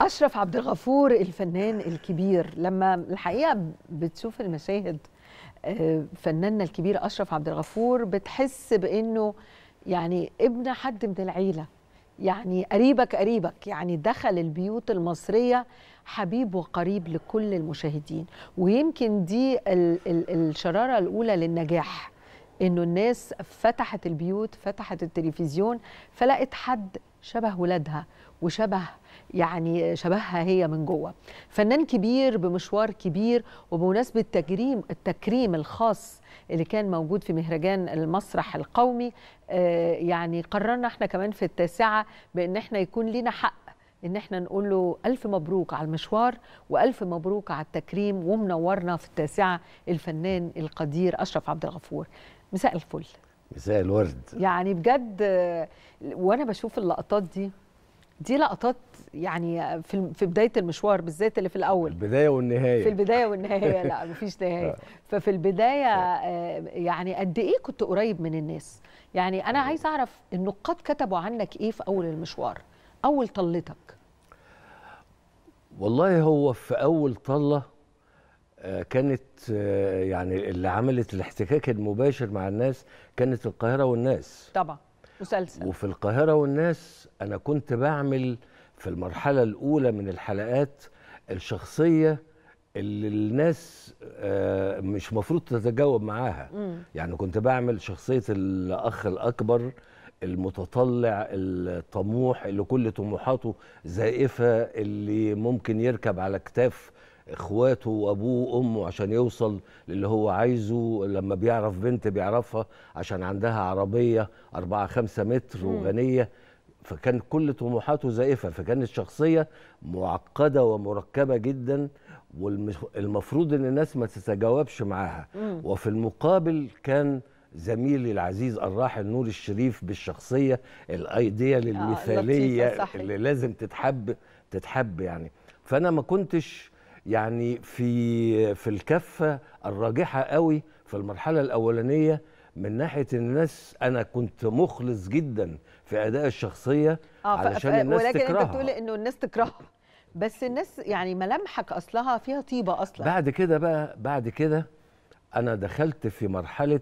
اشرف عبد الغفور الفنان الكبير لما الحقيقه بتشوف المشاهد آه، فناننا الكبير اشرف عبد الغفور بتحس بانه يعني ابن حد من العيله يعني قريبك قريبك يعني دخل البيوت المصريه حبيب وقريب لكل المشاهدين ويمكن دي ال ال الشراره الاولى للنجاح انه الناس فتحت البيوت فتحت التلفزيون فلقت حد شبه ولادها وشبه يعني شبهها هي من جوه فنان كبير بمشوار كبير وبمناسبه تكريم التكريم الخاص اللي كان موجود في مهرجان المسرح القومي آه، يعني قررنا احنا كمان في التاسعه بان احنا يكون لينا حق ان احنا نقول له الف مبروك على المشوار والف مبروك على التكريم ومنورنا في التاسعه الفنان القدير اشرف عبد الغفور مساء الفل مساء الورد يعني بجد وانا بشوف اللقطات دي دي لقطات يعني في في بدايه المشوار بالذات اللي في الاول البدايه والنهايه في البدايه والنهايه لا مفيش نهايه آه. ففي البدايه آه. آه، يعني قد ايه كنت قريب من الناس يعني انا عايز اعرف النقاد كتبوا عنك ايه في اول المشوار اول طلتك والله هو في اول طله آه، كانت آه، يعني اللي عملت الاحتكاك المباشر مع الناس كانت القاهره والناس طبعا مسلسل وفي القاهره والناس انا كنت بعمل في المرحله الاولى من الحلقات الشخصيه اللي الناس آه، مش مفروض تتجاوب معاها م. يعني كنت بعمل شخصيه الاخ الاكبر المتطلع الطموح اللي كل طموحاته زائفه اللي ممكن يركب على كتاف اخواته وابوه وامه عشان يوصل للي هو عايزه لما بيعرف بنت بيعرفها عشان عندها عربيه 4 5 متر وغنيه فكان كل طموحاته زائفه فكانت شخصيه معقده ومركبه جدا والمفروض ان الناس ما تتجاوبش معاها وفي المقابل كان زميلي العزيز الراحل نور الشريف بالشخصيه الايديال المثاليه آه، اللي لازم تتحب تتحب يعني فانا ما كنتش يعني في في الكفه الراجحه قوي في المرحله الاولانيه من ناحيه الناس انا كنت مخلص جدا في اداء الشخصيه آه علشان الناس ولكن تكرهها ولكن انت بتقول انه الناس تكرهها بس الناس يعني ملامحك اصلها فيها طيبه اصلا بعد كده بقى بعد كده انا دخلت في مرحله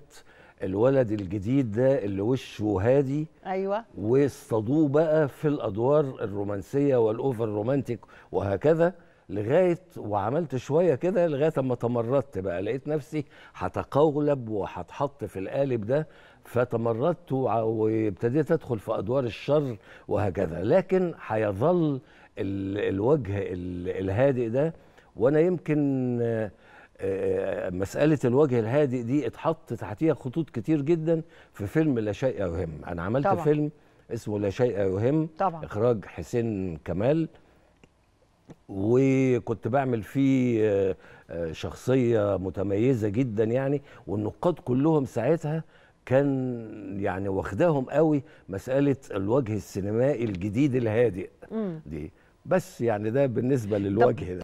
الولد الجديد ده اللي وشه هادي ايوه واصطادوه بقى في الادوار الرومانسيه والاوفر رومانتيك وهكذا لغايه وعملت شويه كده لغايه اما تمردت بقى لقيت نفسي هتقولب وهتحط في القالب ده فتمردت وابتديت ادخل في ادوار الشر وهكذا لكن هيظل الوجه الهادئ ده وانا يمكن مسألة الوجه الهادئ دي اتحط تحتيها خطوط كتير جدا في فيلم لا شيء يهم أنا عملت طبعا. فيلم اسمه لا شيء يهم طبعا. إخراج حسين كمال وكنت بعمل فيه آه، آه، شخصية متميزة جدا يعني والنقاد كلهم ساعتها كان يعني واخداهم قوي مسألة الوجه السينمائي الجديد الهادئ دي بس يعني ده بالنسبة للوجه ده